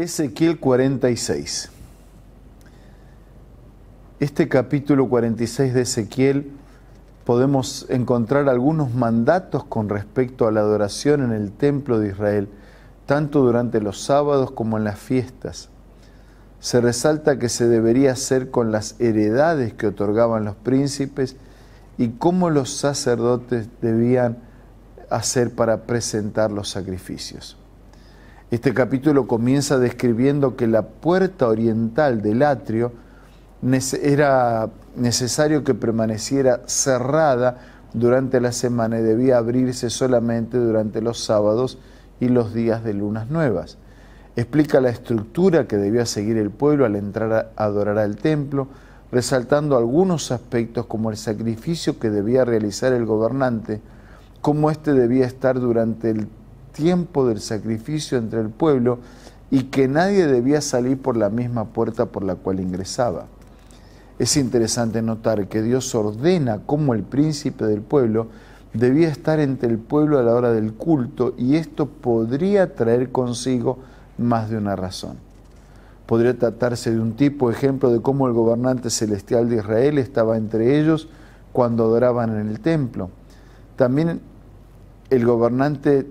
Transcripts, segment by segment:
Ezequiel 46. Este capítulo 46 de Ezequiel podemos encontrar algunos mandatos con respecto a la adoración en el templo de Israel, tanto durante los sábados como en las fiestas. Se resalta que se debería hacer con las heredades que otorgaban los príncipes y cómo los sacerdotes debían hacer para presentar los sacrificios. Este capítulo comienza describiendo que la puerta oriental del atrio era necesario que permaneciera cerrada durante la semana y debía abrirse solamente durante los sábados y los días de lunas nuevas. Explica la estructura que debía seguir el pueblo al entrar a adorar al templo, resaltando algunos aspectos como el sacrificio que debía realizar el gobernante, cómo éste debía estar durante el tiempo del sacrificio entre el pueblo y que nadie debía salir por la misma puerta por la cual ingresaba. Es interesante notar que Dios ordena cómo el príncipe del pueblo debía estar entre el pueblo a la hora del culto y esto podría traer consigo más de una razón. Podría tratarse de un tipo ejemplo de cómo el gobernante celestial de Israel estaba entre ellos cuando adoraban en el templo. También el gobernante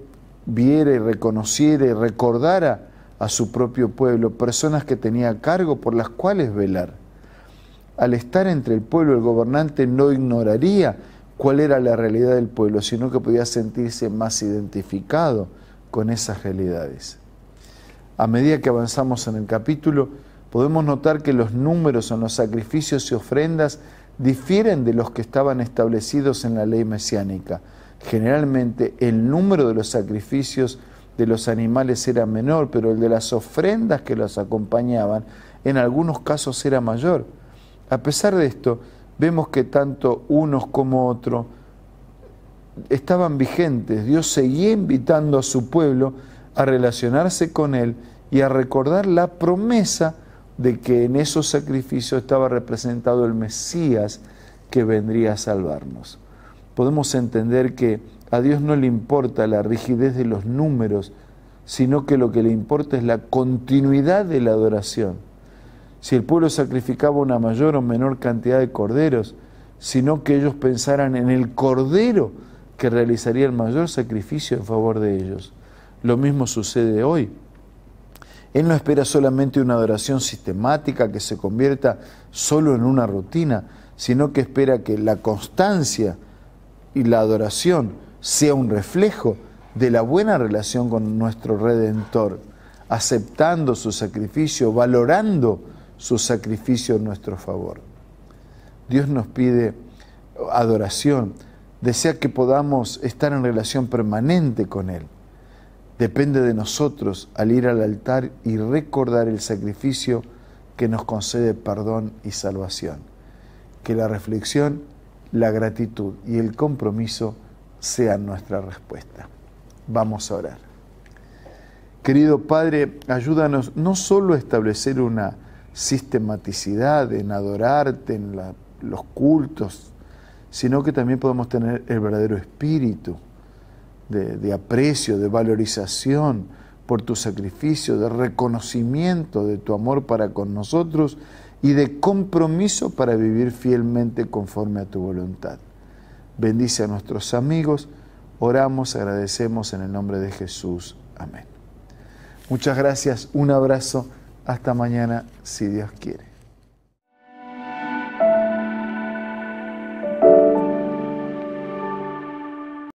viera y reconociera y recordara a su propio pueblo, personas que tenía cargo por las cuales velar. Al estar entre el pueblo, el gobernante no ignoraría cuál era la realidad del pueblo, sino que podía sentirse más identificado con esas realidades. A medida que avanzamos en el capítulo, podemos notar que los números en los sacrificios y ofrendas difieren de los que estaban establecidos en la ley mesiánica. Generalmente el número de los sacrificios de los animales era menor, pero el de las ofrendas que los acompañaban en algunos casos era mayor. A pesar de esto, vemos que tanto unos como otros estaban vigentes. Dios seguía invitando a su pueblo a relacionarse con Él y a recordar la promesa de que en esos sacrificios estaba representado el Mesías que vendría a salvarnos podemos entender que a Dios no le importa la rigidez de los números, sino que lo que le importa es la continuidad de la adoración. Si el pueblo sacrificaba una mayor o menor cantidad de corderos, sino que ellos pensaran en el cordero que realizaría el mayor sacrificio en favor de ellos. Lo mismo sucede hoy. Él no espera solamente una adoración sistemática que se convierta solo en una rutina, sino que espera que la constancia, y la adoración sea un reflejo de la buena relación con nuestro Redentor, aceptando su sacrificio, valorando su sacrificio en nuestro favor. Dios nos pide adoración, desea que podamos estar en relación permanente con Él. Depende de nosotros al ir al altar y recordar el sacrificio que nos concede perdón y salvación. Que la reflexión la gratitud y el compromiso sean nuestra respuesta. Vamos a orar. Querido Padre, ayúdanos no solo a establecer una sistematicidad en adorarte, en los cultos, sino que también podamos tener el verdadero espíritu de, de aprecio, de valorización por tu sacrificio, de reconocimiento de tu amor para con nosotros y de compromiso para vivir fielmente conforme a tu voluntad. Bendice a nuestros amigos, oramos, agradecemos en el nombre de Jesús. Amén. Muchas gracias, un abrazo, hasta mañana si Dios quiere.